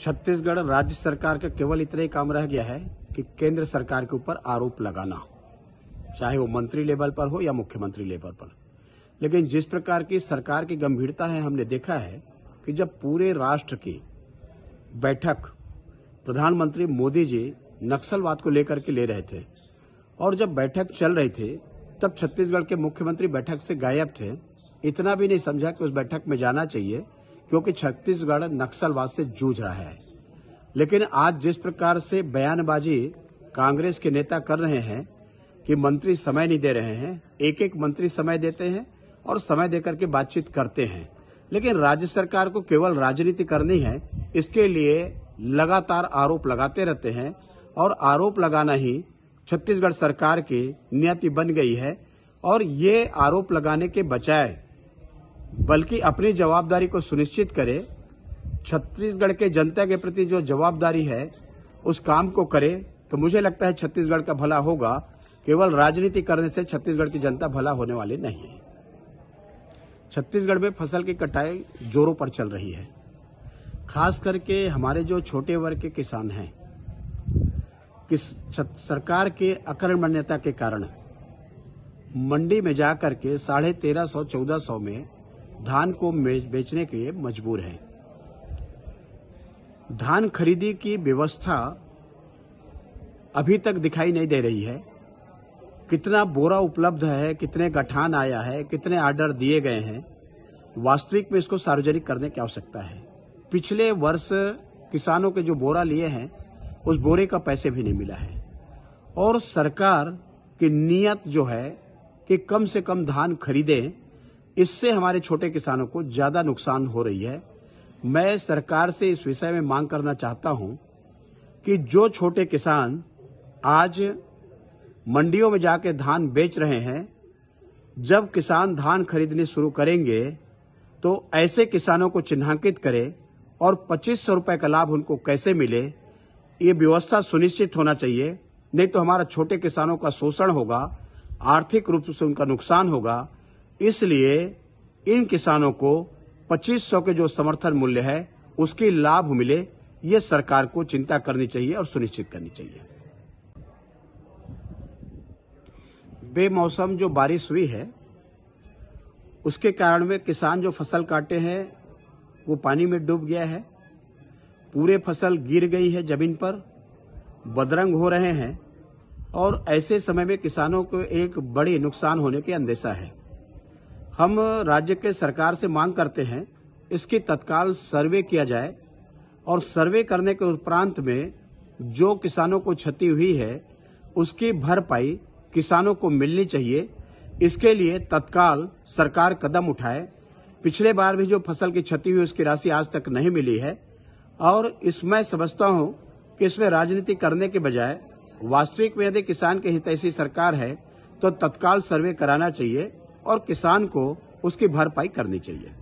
छत्तीसगढ़ राज्य सरकार का केवल इतना ही काम रह गया है कि केंद्र सरकार के ऊपर आरोप लगाना चाहे वो मंत्री लेवल पर हो या मुख्यमंत्री लेवल पर लेकिन जिस प्रकार की सरकार की गंभीरता है हमने देखा है कि जब पूरे राष्ट्र की बैठक प्रधानमंत्री मोदी जी नक्सलवाद को लेकर के ले रहे थे और जब बैठक चल रही थी तब छत्तीसगढ़ के मुख्यमंत्री बैठक से गायब थे इतना भी नहीं समझा कि उस बैठक में जाना चाहिए क्योंकि छत्तीसगढ़ नक्सलवाद से जूझ रहा है लेकिन आज जिस प्रकार से बयानबाजी कांग्रेस के नेता कर रहे हैं कि मंत्री समय नहीं दे रहे हैं एक एक मंत्री समय देते हैं और समय देकर के बातचीत करते हैं लेकिन राज्य सरकार को केवल राजनीति करनी है इसके लिए लगातार आरोप लगाते रहते हैं और आरोप लगाना ही छत्तीसगढ़ सरकार की नियति बन गई है और ये आरोप लगाने के बजाय बल्कि अपनी जवाबदारी को सुनिश्चित करे छत्तीसगढ़ के जनता के प्रति जो जवाबदारी है उस काम को करे तो मुझे लगता है छत्तीसगढ़ का भला होगा केवल राजनीति करने से छत्तीसगढ़ की जनता भला होने वाली नहीं है छत्तीसगढ़ में फसल की कटाई जोरों पर चल रही है खास करके हमारे जो छोटे वर्ग के किसान हैं किस सरकार के अकर्मण्यता के कारण मंडी में जाकर के साढ़े तेरह सौ चौदह सौ में धान को बेचने के लिए मजबूर हैं धान खरीदी की व्यवस्था अभी तक दिखाई नहीं दे रही है कितना बोरा उपलब्ध है कितने गठान आया है कितने आर्डर दिए गए हैं वास्तविक में इसको सार्वजनिक करने की आवश्यकता है पिछले वर्ष किसानों के जो बोरा लिए हैं उस बोरे का पैसे भी नहीं मिला है और सरकार की नियत जो है कि कम से कम धान खरीदें इससे हमारे छोटे किसानों को ज्यादा नुकसान हो रही है मैं सरकार से इस विषय में मांग करना चाहता हूं कि जो छोटे किसान आज मंडियों में जाके धान बेच रहे हैं जब किसान धान खरीदने शुरू करेंगे तो ऐसे किसानों को चिन्हांकित करें और पच्चीस सौ रूपये का लाभ उनको कैसे मिले ये व्यवस्था सुनिश्चित होना चाहिए नहीं तो हमारा छोटे किसानों का शोषण होगा आर्थिक रूप से उनका नुकसान होगा इसलिए इन किसानों को 2500 के जो समर्थन मूल्य है उसके लाभ मिले ये सरकार को चिंता करनी चाहिए और सुनिश्चित करनी चाहिए बेमौसम जो बारिश हुई है उसके कारण में किसान जो फसल काटे हैं वो पानी में डूब गया है पूरे फसल गिर गई है जमीन पर बदरंग हो रहे हैं और ऐसे समय में किसानों को एक बड़े नुकसान होने के अंदेशा है हम राज्य के सरकार से मांग करते हैं इसकी तत्काल सर्वे किया जाए और सर्वे करने के उपरांत में जो किसानों को क्षति हुई है उसकी भरपाई किसानों को मिलनी चाहिए इसके लिए तत्काल सरकार कदम उठाए पिछले बार भी जो फसल की क्षति हुई उसकी राशि आज तक नहीं मिली है और इसमें समझता हूं कि इसमें राजनीति करने के बजाय वास्तविक में यदि किसान के हित ऐसी सरकार है तो तत्काल सर्वे कराना चाहिए और किसान को उसकी भरपाई करनी चाहिए